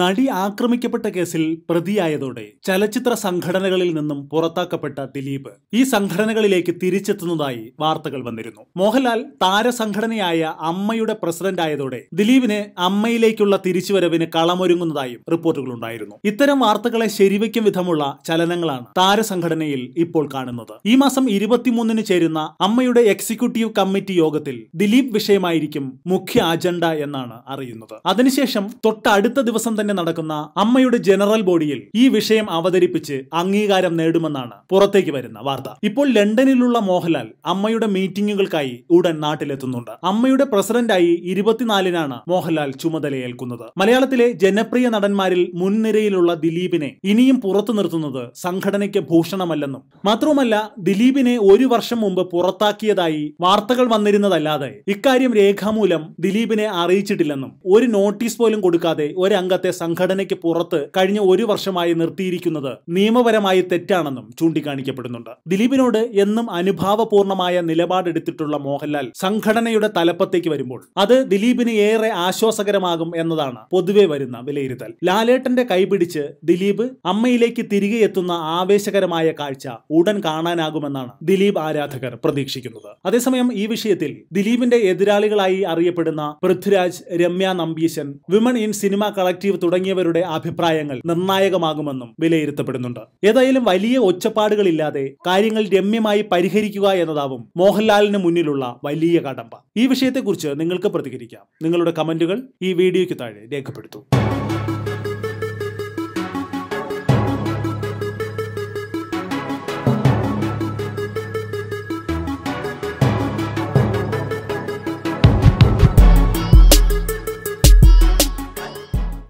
നടി ആക്രമിക്കപ്പെട്ട കേസിൽ പ്രതിയായതോടെ ചലച്ചിത്ര സംഘടനകളിൽ നിന്നും പുറത്താക്കപ്പെട്ട ദിലീപ് ഈ സംഘടനകളിലേക്ക് തിരിച്ചെത്തുന്നതായി വാർത്തകൾ വന്നിരുന്നു മോഹൻലാൽ താരസംഘടനയായ അമ്മയുടെ പ്രസിഡന്റ് ആയതോടെ ദിലീപിന് അമ്മയിലേക്കുള്ള തിരിച്ചുവരവിന് കളമൊരുങ്ങുന്നതായും റിപ്പോർട്ടുകളുണ്ടായിരുന്നു ഇത്തരം വാർത്തകളെ ശരിവയ്ക്കും വിധമുള്ള ചലനങ്ങളാണ് താരസംഘടനയിൽ ഇപ്പോൾ കാണുന്നത് ഈ മാസം ഇരുപത്തിമൂന്നിന് ചേരുന്ന അമ്മയുടെ എക്സിക്യൂട്ടീവ് കമ്മിറ്റി യോഗത്തിൽ ദിലീപ് വിഷയമായിരിക്കും മുഖ്യ അജണ്ട എന്നാണ് അറിയുന്നത് അതിനുശേഷം തൊട്ടടുത്ത ദിവസം തന്നെ നടക്കുന്ന അമ്മയുടെ ജനറൽ ബോഡിയിൽ ഈ വിഷയം അവതരിപ്പിച്ച് അംഗീകാരം നേടുമെന്നാണ് പുറത്തേക്ക് വരുന്ന വാർത്ത ഇപ്പോൾ ലണ്ടനിലുള്ള മോഹൻലാൽ അമ്മയുടെ മീറ്റിംഗുകൾക്കായി ഉടൻ നാട്ടിലെത്തുന്നുണ്ട് അമ്മയുടെ പ്രസിഡന്റായി ഇരുപത്തിനാലിനാണ് മോഹൻലാൽ ചുമതലയേൽക്കുന്നത് മലയാളത്തിലെ ജനപ്രിയ നടന്മാരിൽ മുൻനിരയിലുള്ള ദിലീപിനെ ഇനിയും പുറത്തു നിർത്തുന്നത് സംഘടനയ്ക്ക് ഭൂഷണമല്ലെന്നും മാത്രവുമല്ല ദിലീപിനെ ഒരു വർഷം മുമ്പ് പുറത്താക്കിയതായി വാർത്തകൾ വന്നിരുന്നതല്ലാതെ ഇക്കാര്യം രേഖാമൂലം ദിലീപിനെ അറിയിച്ചിട്ടില്ലെന്നും ഒരു നോട്ടീസ് പോലും കൊടുക്കാതെ ഒരംഗത്തെ ഇന്നത്തെ സംഘടനയ്ക്ക് പുറത്ത് കഴിഞ്ഞ ഒരു വർഷമായി നിർത്തിയിരിക്കുന്നത് നിയമപരമായി തെറ്റാണെന്നും ചൂണ്ടിക്കാണിക്കപ്പെടുന്നുണ്ട് ദിലീപിനോട് എന്നും അനുഭാവപൂർണമായ നിലപാടെടുത്തിട്ടുള്ള മോഹൻലാൽ സംഘടനയുടെ തലപ്പത്തേക്ക് വരുമ്പോൾ അത് ദിലീപിന് ഏറെ ആശ്വാസകരമാകും എന്നതാണ് പൊതുവെ വരുന്ന വിലയിരുത്തൽ ലാലേട്ടന്റെ കൈപിടിച്ച് ദിലീപ് അമ്മയിലേക്ക് തിരികെ എത്തുന്ന ആവേശകരമായ കാഴ്ച ഉടൻ കാണാനാകുമെന്നാണ് ദിലീപ് ആരാധകർ പ്രതീക്ഷിക്കുന്നത് അതേസമയം ഈ വിഷയത്തിൽ ദിലീപിന്റെ എതിരാളികളായി അറിയപ്പെടുന്ന Prithviraj Ramya Nambeesan women in cinema collective തുടങ്ങിയവരുടെ അഭിപ്രായങ്ങൾ നിർണായകമാകുമെന്നും വിലയിരുത്തപ്പെടുന്നുണ്ട് ഏതായാലും വലിയ ഒച്ചപ്പാടുകളില്ലാതെ കാര്യങ്ങൾ രമ്യമായി പരിഹരിക്കുക എന്നതാവും മോഹൻലാലിന് മുന്നിലുള്ള വലിയ കടമ്പ ഈ വിഷയത്തെക്കുറിച്ച് നിങ്ങൾക്ക് പ്രതികരിക്കാം നിങ്ങളുടെ കമന്റുകൾ ഈ വീഡിയോയ്ക്ക് താഴെ രേഖപ്പെടുത്തൂ